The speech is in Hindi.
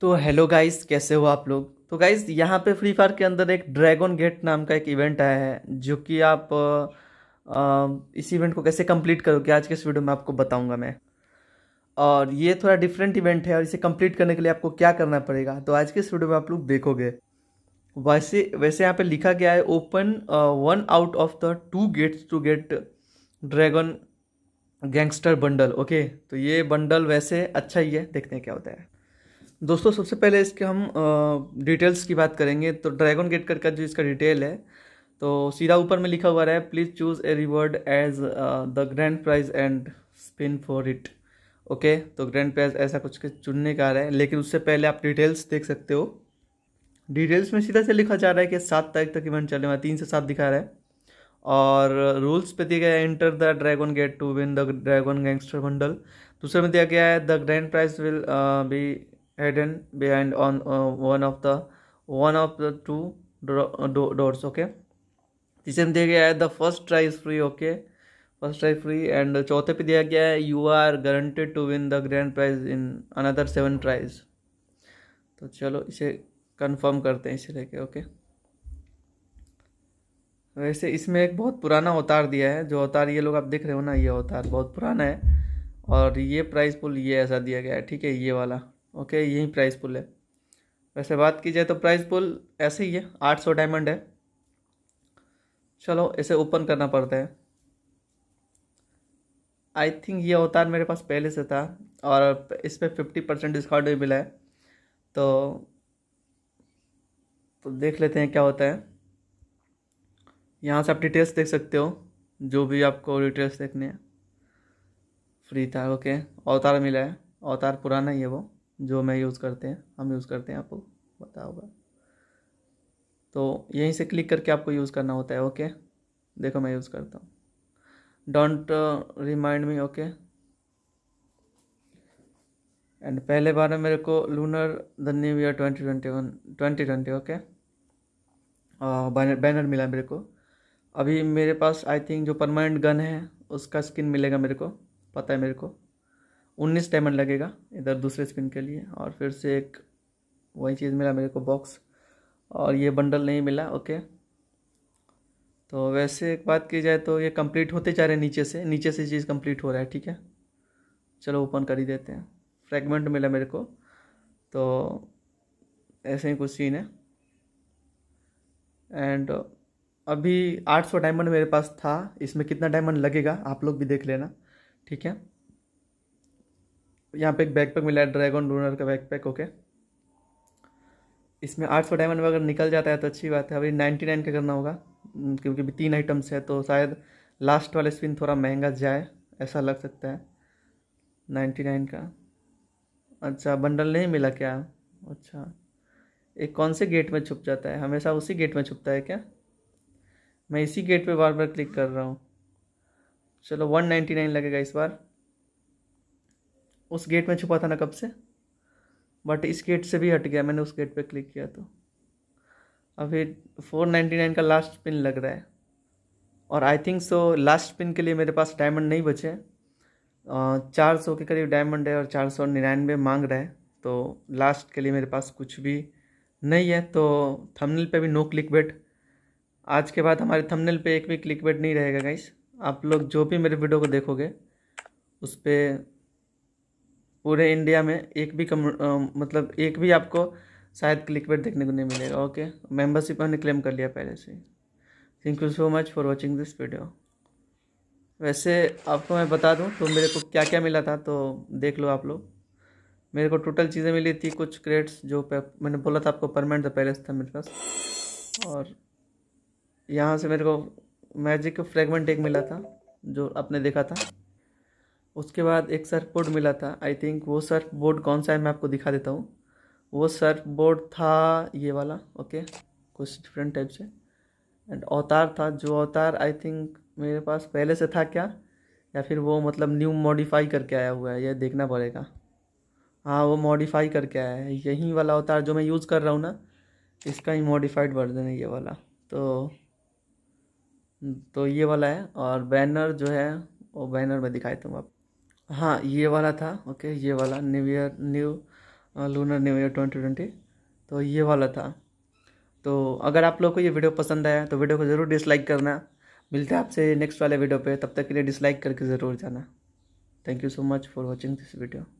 तो हेलो गाइस कैसे हो आप लोग तो गाइस यहाँ पे फ्री फायर के अंदर एक ड्रैगन गेट नाम का एक इवेंट आया है जो कि आप आ, इस इवेंट को कैसे कंप्लीट करोगे आज के इस वीडियो में आपको बताऊंगा मैं और ये थोड़ा डिफरेंट इवेंट है और इसे कंप्लीट करने के लिए आपको क्या करना पड़ेगा तो आज के इस वीडियो में आप लोग देखोगे वैसे वैसे यहाँ पर लिखा गया है open one out of the two gates to get dragon gangster bundle okay तो ये बंडल वैसे अच्छा ही है देखते हैं क्या होता है दोस्तों सबसे पहले इसके हम डिटेल्स की बात करेंगे तो ड्रैगन गेट कर का जो इसका डिटेल है तो सीधा ऊपर में लिखा हुआ रहा है please choose a reward as the grand prize and spin for it okay तो ग्रैंड प्राइज ऐसा कुछ चुनने का आ रहा है लेकिन उससे पहले आप डिटेल्स देख सकते हो डिटेल्स में सीधा से लिखा जा रहा है कि सात तारीख तक इवेंट चलने वाला तीन से सात दिखा रहा है और रूल्स पे दिया गया है enter the dragon gate to win the dragon gangster bundle दूसरे में दिया गया है the grand prize will be hidden behind on uh, one of the one of the two do doors okay तीसरे में दिया गया है the first try free okay first try free and चौथे पे दिया गया है you are guaranteed to win the grand prize in another seven prize तो चलो इसे कंफर्म करते हैं इसे लेके ओके वैसे इसमें एक बहुत पुराना अवतार दिया है जो अवतार ये लोग आप देख रहे हो ना ये अवतार बहुत पुराना है और ये प्राइज़ पुल ये ऐसा दिया गया है ठीक है ये वाला ओके यही प्राइस पुल है वैसे बात की जाए तो प्राइस पुल ऐसे ही है आठ सौ डायमंड है चलो इसे ओपन करना पड़ता है आई थिंक ये अवतार मेरे पास पहले से था और इस पर फिफ्टी परसेंट डिस्काउंट भी मिला है तो तो देख लेते हैं क्या होता है यहाँ से आप डिटेल्स देख सकते हो जो भी आपको डिटेल्स देखने हैं फ्री था ओके अवतार मिला है अवतार पुराना ही है वो जो मैं यूज़ करते हैं हम यूज़ करते हैं आपको पता होगा तो यहीं से क्लिक करके आपको यूज़ करना होता है ओके देखो मैं यूज़ करता हूँ don't remind me okay and पहले बार में मेरे को lunar the new year twenty twenty one twenty twenty okay banner banner मिला मेरे को अभी मेरे पास आई थिंक जो परमानेंट गन है उसका स्किन मिलेगा मेरे को पता है मेरे को उन्नीस डायमंड लगेगा इधर दूसरे स्पिन के लिए और फिर से एक वही चीज़ मिला मेरे को बॉक्स और ये बंडल नहीं मिला ओके तो वैसे एक बात की जाए तो ये कंप्लीट होते जा रहे हैं नीचे से नीचे से चीज़ कंप्लीट हो रहा है ठीक है चलो ओपन कर ही देते हैं फ्रैगमेंट मिला मेरे को तो ऐसे ही कुछ सीन है एंड अभी 800 डायमंड मेरे पास था इसमें कितना डायमंड लगेगा आप लोग भी देख लेना ठीक है यहाँ पे एक बैकपैक मिला है ड्रैगन डोनर का बैकपैक ओके इसमें आठ सौ डायमंड अगर निकल जाता है तो अच्छी बात है अभी नाइन्टी नाइन का करना होगा हम्म, क्योंकि अभी तीन आइटम्स है तो शायद लास्ट वाला स्पिन थोड़ा महंगा जाए ऐसा लग सकता है नाइन्टी नाइन का अच्छा बंडल नहीं मिला क्या अच्छा एक कौन से गेट में छुप जाता है हमेशा उसी गेट में छुपता है क्या मैं इसी गेट पर बार बार क्लिक कर रहा हूँ चलो वन नाइन्टी नाइन लगेगा इस बार उस गेट में छुपा था ना कब से बट इस गेट से भी हट गया मैंने उस गेट पे क्लिक किया तो अभी फोर नाइन्टी नाइन का लास्ट पिन लग रहा है और I think so last pin के लिए मेरे पास डायमंड नहीं बचे चार सौ के करीब डायमंड है और चार सौ निन्यानवे मांग रहा है तो लास्ट के लिए मेरे पास कुछ भी नहीं है तो थंबनेल पे भी नो क्लिक बेट आज के बाद हमारे थंबनेल पे एक भी क्लिक बेट नहीं रहेगा गाइस आप लोग जो भी मेरे वीडियो को देखोगे उस पर पूरे इंडिया में एक भी कम मतलब एक भी आपको शायद क्लिक देखने को नहीं मिलेगा ओके मेंबरशिप हमने क्लेम कर लिया पहले से thank you so much for watching this video वैसे आपको मैं बता दूं तो मेरे को क्या क्या मिला था तो देख लो आप लोग मेरे को टोटल चीज़ें मिली थी कुछ क्रेड्स जो मैंने बोला था आपको परमानेंट था पहले था मेरे पास और यहाँ से मेरे को मैजिक फ्रेगमेंट एक मिला था जो आपने देखा था उसके बाद एक सर्फ बोर्ड मिला था आई थिंक वो सर्फ बोर्ड कौन सा है मैं आपको दिखा देता हूँ वो सर्फ बोर्ड था ये वाला ओके कुछ डिफरेंट टाइप से एंड अवतार था जो अवतार आई थिंक मेरे पास पहले से था क्या या फिर वो मतलब न्यू मॉडिफाई करके आया हुआ है यह देखना पड़ेगा हाँ वो मॉडिफाई करके आया है यही वाला अवतार जो मैं यूज़ कर रहा हूँ ना इसका ही मॉडिफाइड वर्जन है ये वाला तो तो ये वाला है और बैनर जो है वो बैनर में दिखाई हूँ आप हाँ ये वाला था ओके ये वाला new year new lunar new year twenty twenty तो ये वाला था तो अगर आप लोग को ये वीडियो पसंद आया तो वीडियो को ज़रूर डिसलाइक करना मिलते हैं आपसे नेक्स्ट वाले वीडियो पे तब तक के लिए डिसलाइक करके ज़रूर जाना thank you so much for watching this video